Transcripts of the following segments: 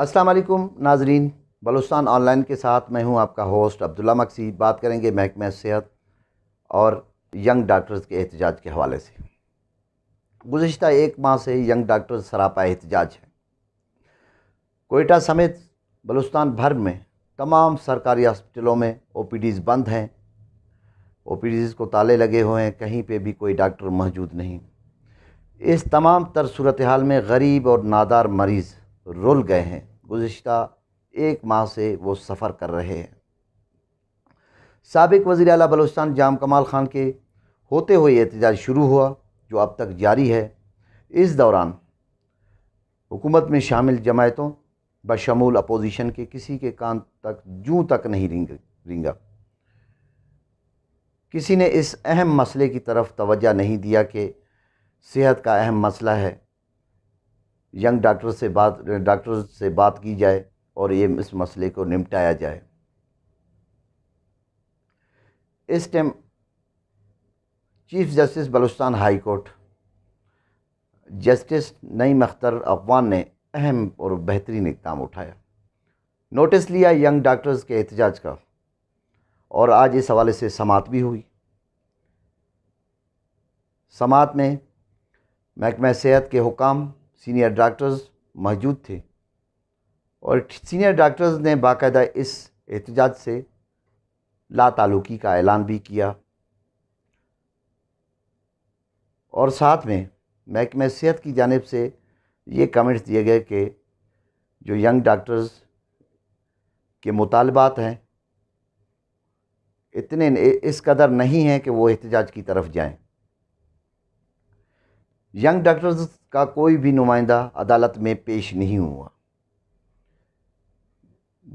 अस्सलाम वालेकुम नाजरीन बलुस्तान ऑनलाइन के साथ मैं हूं आपका होस्ट अब्दुल्ला मकसी बात करेंगे महकमा सेहत और यंग डॉक्टर्स के एहतजाज के हवाले से गुज्त एक माह से यंग डॉक्टर्स सरापा एहतजाज है कोयटा समेत बलुस्तान भर में तमाम सरकारी हॉस्पिटलों में ओ बंद हैं ओ को ताले लगे हुए हैं कहीं पे भी कोई डॉक्टर मौजूद नहीं इस तमाम तर सूरत हाल में गरीब और नादार मरीज़ रुल गए हैं गुज्त एक माह से वो सफ़र कर रहे हैं सबक वज़ी अला बलूचिस्तान जाम कमाल ख़ान के होते हुए एहतजाज शुरू हुआ जो अब तक जारी है इस दौरान हुकूमत में शामिल जमायतों बशमूल अपोजिशन के किसी के कान तक जूँ तक नहीं रिंग रिंगा किसी ने इस अहम मसले की तरफ तवज्जो नहीं दिया कि सेहत का अहम मसला है यंग डॉक्टर से बात डॉक्टर से बात की जाए और ये इस मसले को निपटाया जाए इस time chief justice Balochistan high court justice Naeem Akhtar अफवान ने अहम और बेहतरीन इकदाम उठाया नोटिस लिया यंग डॉक्टर्स के एहतजाज का और आज इस हवाले से समात भी हुई समात में महकमा सेहत के हुकाम सीनियर डॉक्टर्स मौजूद थे और सीनियर डॉक्टर्स ने बाकायदा इस एहतजाज से लातालुकी का ऐलान भी किया और साथ में महकमे सेहत की जानब से ये कमेंट्स दिए गए कि जो यंग डॉक्टर्स के मुतालबात हैं इतने इस कदर नहीं हैं कि वो एहतजाज की तरफ जाएं यंग डॉक्टर्स का कोई भी नुमाइंदा अदालत में पेश नहीं हुआ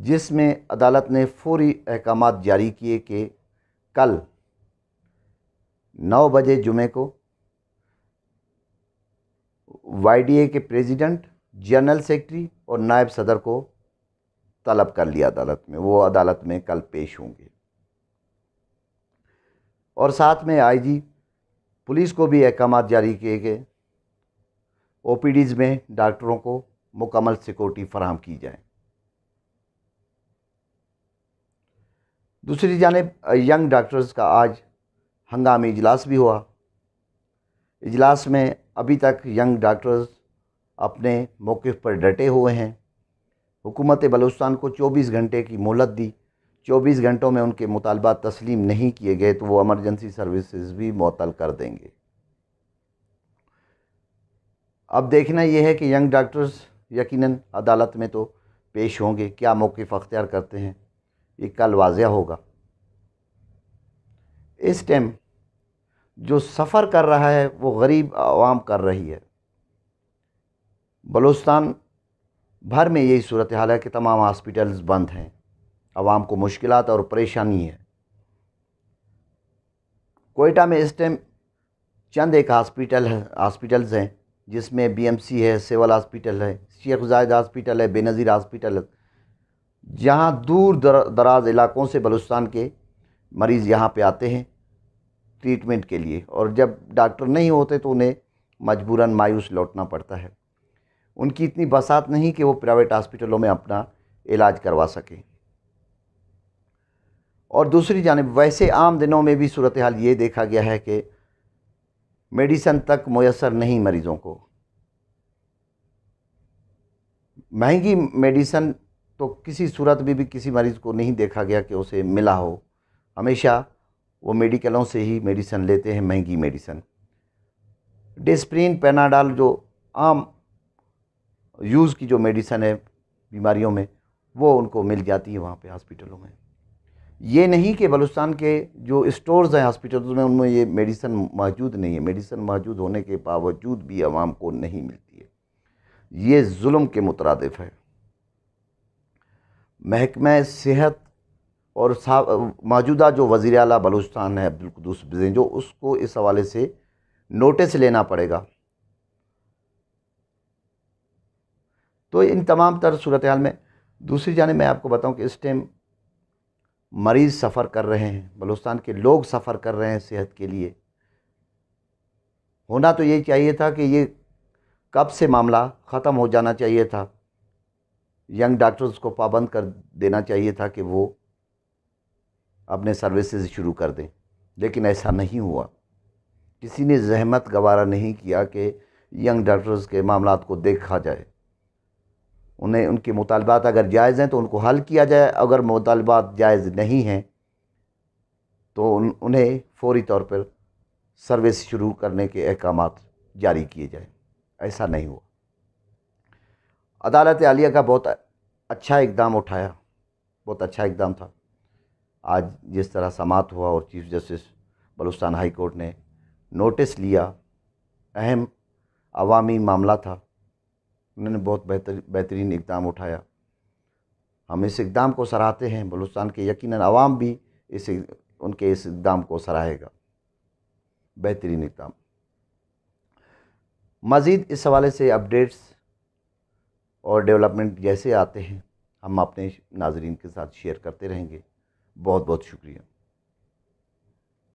जिसमें अदालत ने फौरी अहकाम जारी किए कि कल नौ बजे जुमे को वाईडीए के प्रेसिडेंट जनरल सेक्रेटरी और नायब सदर को तलब कर लिया अदालत में वो अदालत में कल पेश होंगे और साथ में आईजी पुलिस को भी अहकाम जारी किए गए ओ में डॉक्टरों को मुकम्मल सिक्योरिटी फराम की जाए दूसरी जानब यंग डॉक्टर्स का आज हंगामी इजलास भी हुआ इजलास में अभी तक यंग डॉक्टर्स अपने मौक़ पर डटे हुए हैं हुकूमत बलोचस्तान को 24 घंटे की मोहलत दी 24 घंटों में उनके मुतालबा तस्लीम नहीं किए गए तो वो एमरजेंसी सर्विसेज भी मअतल कर देंगे अब देखना यह है कि यंग डॉक्टर्स यकीनन अदालत में तो पेश होंगे क्या मौक़ अख्तियार करते हैं ये कल वाजिया होगा इस टाइम जो सफ़र कर रहा है वो गरीब आवाम कर रही है बलोस्तान भर में यही सूरत हाल है कि तमाम हॉस्पिटल्स बंद हैं आवाम को मुश्किल और परेशानी है कोयटा में इस टाइम चंद एक हॉस्पिटल है हॉस्पिटल्स हैं जिसमें बीएमसी है सिविल हॉस्पिटल है शेख जायद हॉस्पिटल है बेनज़ीर हॉस्पिटल है जहाँ दूर दर, दराज इलाकों से बलुस्तान के मरीज़ यहाँ पे आते हैं ट्रीटमेंट के लिए और जब डॉक्टर नहीं होते तो उन्हें मजबूरन मायूस लौटना पड़ता है उनकी इतनी बसात नहीं कि वो प्राइवेट हॉस्पिटलों में अपना इलाज करवा सकें और दूसरी जानब वैसे आम दिनों में भी सूरत हाल ये देखा गया है कि मेडिसन तक मैसर नहीं मरीज़ों को महंगी मेडिसन तो किसी सूरत में भी किसी मरीज़ को नहीं देखा गया कि उसे मिला हो हमेशा वो मेडिकलों से ही मेडिसन लेते हैं महंगी मेडिसन डिस्प्रीन पेनाडाल जो आम यूज़ की जो मेडिसन है बीमारियों में वो उनको मिल जाती है वहाँ पे हॉस्पिटलों में ये नहीं कि बलुस्तान के जो स्टोर्स हैं हॉस्पिटल्स में उनमें ये मेडिसन मौजूद नहीं है मेडिसन मौजूद होने के बावजूद भी आवाम को नहीं मिलती है ये जुल्म के मुतरदफ है महकमा सेहत और मौजूदा जो वज़ी अला बलूचिस्तान है अब्दुलकदूस जो उसको इस हवाले से नोटिस लेना पड़ेगा तो इन तमाम तर सूरत हाल में दूसरी जाने मैं आपको बताऊं कि इस टाइम मरीज़ सफ़र कर रहे हैं बलूचिस्तान के लोग सफ़र कर रहे हैं सेहत के लिए होना तो ये चाहिए था कि ये कब से मामला ख़त्म हो जाना चाहिए था यंग डॉक्टर्स को पाबंद कर देना चाहिए था कि वो अपने सर्विसेज शुरू कर दें लेकिन ऐसा नहीं हुआ किसी ने जहमत गवारा नहीं किया कि यंग डॉक्टर्स के मामला को देखा जाए उन्हें उनके मुतालबात अगर जायज़ हैं तो उनको हल किया जाए अगर मुतालबात जायज़ नहीं हैं तो उन उन्हें फौरी तौर पर सर्विस शुरू करने के अहकाम जारी किए जाएँ ऐसा नहीं हुआ अदालत आलिया का बहुत अच्छा इकदाम उठाया बहुत अच्छा इकदाम था आज जिस तरह समात हुआ और chief justice Balochistan high court ने नोटिस लिया अहम अवामी मामला था उन्होंने बहुत बेहतर बेहतरीन इकदाम उठाया हम इस इकदाम को सराहते हैं बलूचिस्तान के यकीन आवाम भी इस उनके इस इकदाम को सराहेगा बेहतरीन इकदाम मज़ीद इस हवाले से अपडेट्स और डेवलपमेंट जैसे आते हैं हम अपने नाजरीन के साथ शेयर करते रहेंगे बहुत बहुत शुक्रिया